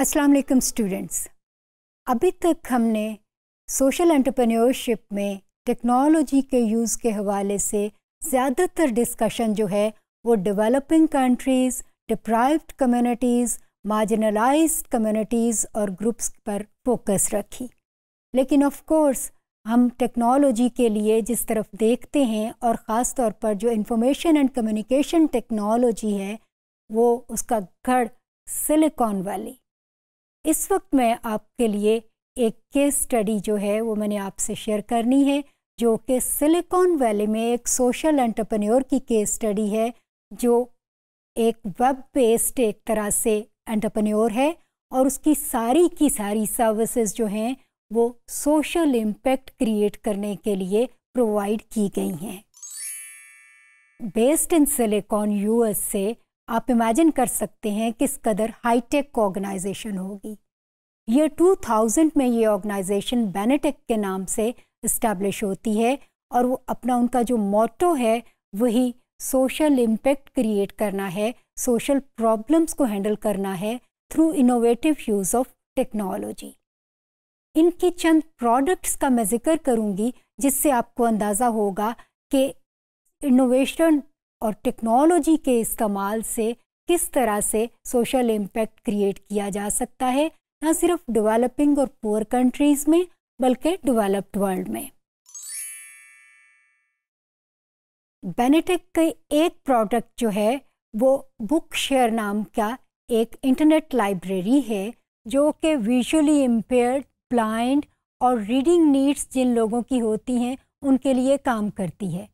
अस्सलाम वालेकुम स्टूडेंट्स अभी तक हमने सोशल एंटरप्रेन्योरशिप में टेक्नोलॉजी के यूज़ के हवाले से ज़्यादातर डिस्कशन जो है वो developing countries deprived communities marginalise communities और ग्रुप्स पर फोकस रखी लेकिन ऑफ कोर्स हम टेक्नोलॉजी के लिए जिस तरफ देखते हैं और ख़ास तौर पर जो इंफॉर्मेशन एंड कम्युनिकेशन टेक्नोलॉजी है वो उसका घर सिलिकॉन वैली इस वक्त मैं आपके लिए एक केस स्टडी जो है वो मैंने आपसे शेयर करनी है जो कि सिलिकॉन वैली में एक सोशल एंटरप्रेन्योर की केस स्टडी है जो एक वेब बेस्ड एक तरह से एंटरप्रेन्योर है और उसकी सारी की सारी सर्विसेज जो हैं वो सोशल इम्पेक्ट क्रिएट करने के लिए प्रोवाइड की गई हैं बेस्ड इन सिलिकॉन यूएस से आप इमेजिन कर सकते हैं किस कदर हाईटेक ऑर्गेनाइजेशन होगी ईयर 2000 में ये ऑर्गेनाइजेशन बेनेटेक के नाम से इस्टेब्लिश होती है और वो अपना उनका जो मोटो है वही सोशल इम्पेक्ट क्रिएट करना है सोशल प्रॉब्लम्स को हैंडल करना है through innovative use of technology इनकी चंद प्रोडक्ट्स का मैं जिक्र करूँगी जिससे आपको अंदाज़ा होगा कि इनोवेशन और टेक्नोलॉजी के इस्तेमाल से किस तरह से सोशल इम्पेक्ट क्रिएट किया जा सकता है ना सिर्फ डेवलपिंग और पुअर कंट्रीज में बल्कि डेवलप्ड वर्ल्ड में बेनेटेक के एक प्रोडक्ट जो है वो बुक शेयर नाम का एक इंटरनेट लाइब्रेरी है जो कि विजुअली इम्पेयर्ड ब्लाइंड और रीडिंग नीड्स जिन लोगों की होती हैं उनके लिए काम करती है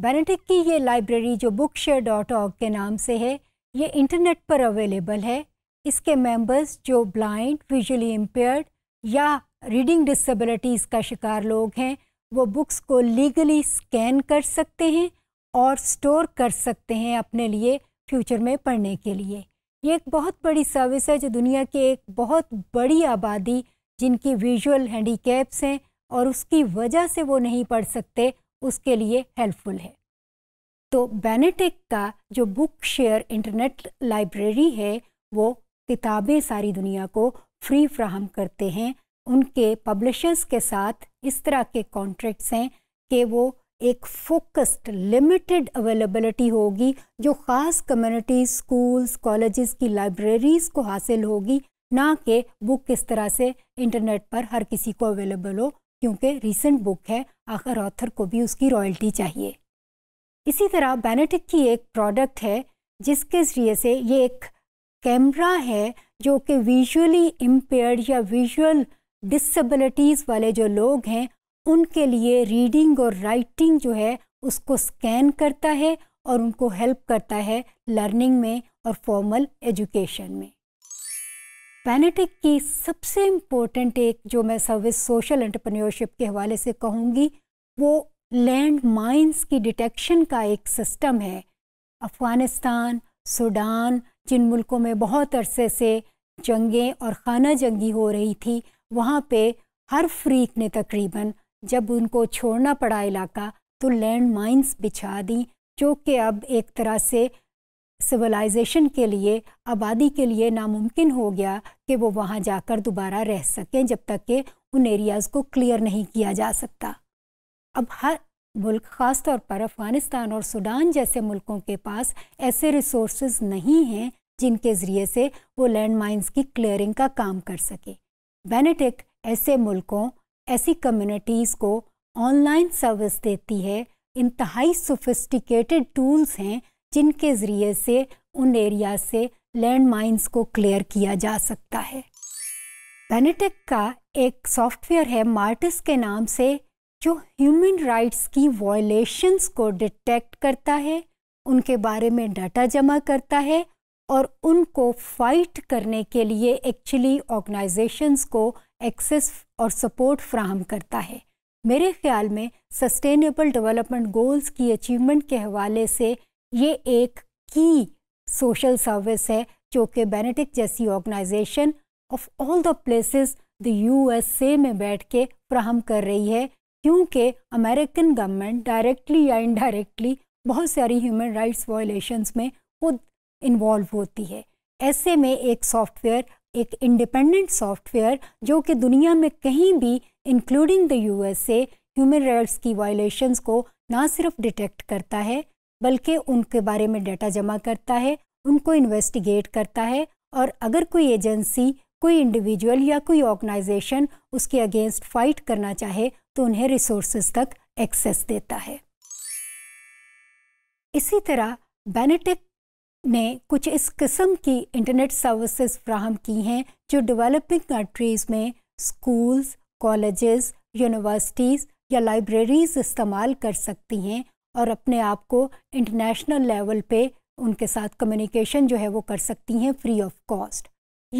बेनेटिक की ये लाइब्रेरी जो बुक शेयर डॉट ऑग के नाम से है ये इंटरनेट पर अवेलेबल है इसके मेंबर्स जो ब्लाइंड विजुअली इम्पेयर्ड या रीडिंग डिसेबिलिटीज़ का शिकार लोग हैं वो बुक्स को लीगली स्कैन कर सकते हैं और स्टोर कर सकते हैं अपने लिए फ्यूचर में पढ़ने के लिए ये एक बहुत बड़ी सर्विस है जो दुनिया के एक बहुत बड़ी आबादी जिनकी विजुअल हैंडीकैप्स हैं और उसकी वजह से वो नहीं पढ़ सकते उसके लिए हेल्पफुल है तो बेनेटेक का जो बुक शेयर इंटरनेट लाइब्रेरी है वो किताबें सारी दुनिया को फ्री फ्राहम करते हैं उनके पब्लिशर्स के साथ इस तरह के कॉन्ट्रैक्ट्स हैं कि वो एक फोकस्ड लिमिटेड अवेलेबिलिटी होगी जो ख़ास कम्युनिटी स्कूल्स कॉलेजेस की लाइब्रेरीज़ को हासिल होगी ना कि बुक किस तरह से इंटरनेट पर हर किसी को अवेलेबल हो क्योंकि रीसेंट बुक है आखिर ऑथर को भी उसकी रॉयल्टी चाहिए इसी तरह बैनेटिक की एक प्रोडक्ट है जिसके ज़रिए से ये एक कैमरा है जो कि विजुअली इम्पेयर्ड या विजुअल डिसेबिलिटीज़ वाले जो लोग हैं उनके लिए रीडिंग और राइटिंग जो है उसको स्कैन करता है और उनको हेल्प करता है लर्निंग में और फॉर्मल एजुकेशन में पैनेटिक की सबसे इम्पोर्टेंट एक जो मैं सर्विस सोशल एंटरप्रेन्योरशिप के हवाले से कहूँगी वो लैंड माइंस की डिटेक्शन का एक सिस्टम है अफ़गानिस्तान सूडान जिन मुल्कों में बहुत अरसे से जंगें और खाना जंगी हो रही थी वहाँ पे हर फ्रीक ने तकरीबन जब उनको छोड़ना पड़ा इलाका तो लैंड माइंस बिछा दी जो कि अब एक तरह से सिविलाइजेशन के लिए आबादी के लिए नामुमकिन हो गया कि वो वहाँ जाकर दोबारा रह सकें जब तक कि उन एरियाज़ को क्लियर नहीं किया जा सकता अब हर मुल्क ख़ास तौर पर अफ़गानिस्तान और सूडान जैसे मुल्कों के पास ऐसे रिसोर्स नहीं हैं जिनके ज़रिए से वो लैंड माइन्स की क्लियरिंग का काम कर सके बेनेटिक ऐसे मुल्कों ऐसी कम्युनिटीज़ को ऑनलाइन सर्विस देती है इंतहाई सोफिस्टिकेटेड टूल्स हैं जिनके ज़रिए से उन एरिया से लैंड माइन्स को क्लियर किया जा सकता है बेनेटिक का एक सॉफ्टवेयर है मार्टिस के नाम से जो ह्यूमन राइट्स की वॉयलेशंस को डिटेक्ट करता है उनके बारे में डाटा जमा करता है और उनको फाइट करने के लिए एक्चुअली ऑर्गेनाइजेशंस को एक्सेस और सपोर्ट फ्राहम करता है मेरे ख्याल में सस्टेनेबल डेवलपमेंट गोल्स की अचीवमेंट के हवाले से ये एक की सोशल सर्विस है जो कि बेनेटिक जैसी organisation of all the places the USA में बैठ के फ्राहम कर रही है क्योंकि अमेरिकन गवर्नमेंट डायरेक्टली या इनडायरेक्टली बहुत सारी ह्यूमन राइट्स वायलेशन में खुद इन्वॉल्व होती है ऐसे में एक सॉफ्टवेयर एक इंडिपेंडेंट सॉफ्टवेयर जो कि दुनिया में कहीं भी including the USA human rights की वायलेशंस को ना सिर्फ डिटेक्ट करता है बल्कि उनके बारे में डाटा जमा करता है उनको इन्वेस्टिगेट करता है और अगर कोई एजेंसी कोई इंडिविजुअल या कोई ऑर्गेनाइजेशन उसके अगेंस्ट फाइट करना चाहे तो उन्हें रिसोर्सेज तक एक्सेस देता है इसी तरह बेनेटिक ने कुछ इस किस्म की इंटरनेट सर्विसेज फ्राहम की हैं जो डेवलपिंग कंट्रीज़ में स्कूल्स कॉलेजेस यूनिवर्सिटीज़ या लाइब्रेरीज़ इस्तेमाल कर सकती हैं और अपने आप को इंटरनेशनल लेवल पे उनके साथ कम्युनिकेशन जो है वो कर सकती हैं फ्री ऑफ कॉस्ट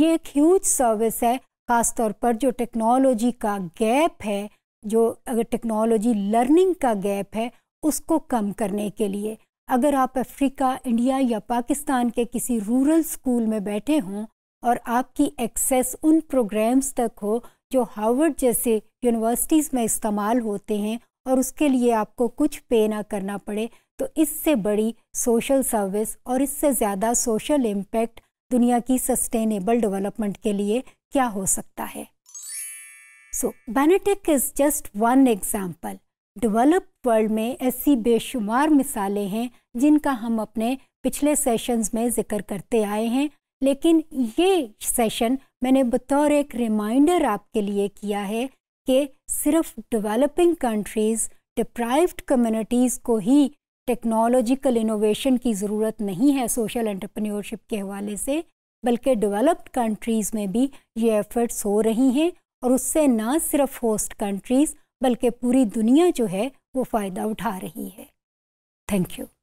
ये एक ह्यूज सर्विस है ख़ास तौर पर जो टेक्नोलॉजी का गैप है जो अगर टेक्नोलॉजी लर्निंग का गैप है उसको कम करने के लिए अगर आप अफ्रीका इंडिया या पाकिस्तान के किसी रूरल स्कूल में बैठे हों और आपकी एक्सेस उन प्रोग्राम्स तक हो जो हार्वर्ड जैसे यूनिवर्सिटीज़ में इस्तेमाल होते हैं और उसके लिए आपको कुछ पे ना करना पड़े तो इससे बड़ी सोशल सर्विस और इससे ज़्यादा सोशल इम्पेक्ट दुनिया की सस्टेनेबल डेवलपमेंट के लिए क्या हो सकता है so Benetech is just one example develop world में ऐसी बेशुमार मिसालें हैं जिनका हम अपने पिछले सेशंस में ज़िक्र करते आए हैं लेकिन ये सेशन मैंने बतौर एक रिमाइंडर आपके लिए किया है कि सिर्फ डेवलपिंग कंट्रीज़ डिप्राइव्ड कम्युनिटीज़ को ही टेक्नोलॉजिकल इनोवेशन की ज़रूरत नहीं है सोशल एंटरप्रेन्योरशिप के हवाले से बल्कि डेवलप्ड कंट्रीज़ में भी ये एफ़र्ट्स हो रही हैं और उससे ना सिर्फ होस्ट कंट्रीज़ बल्कि पूरी दुनिया जो है वो फ़ायदा उठा रही है थैंक यू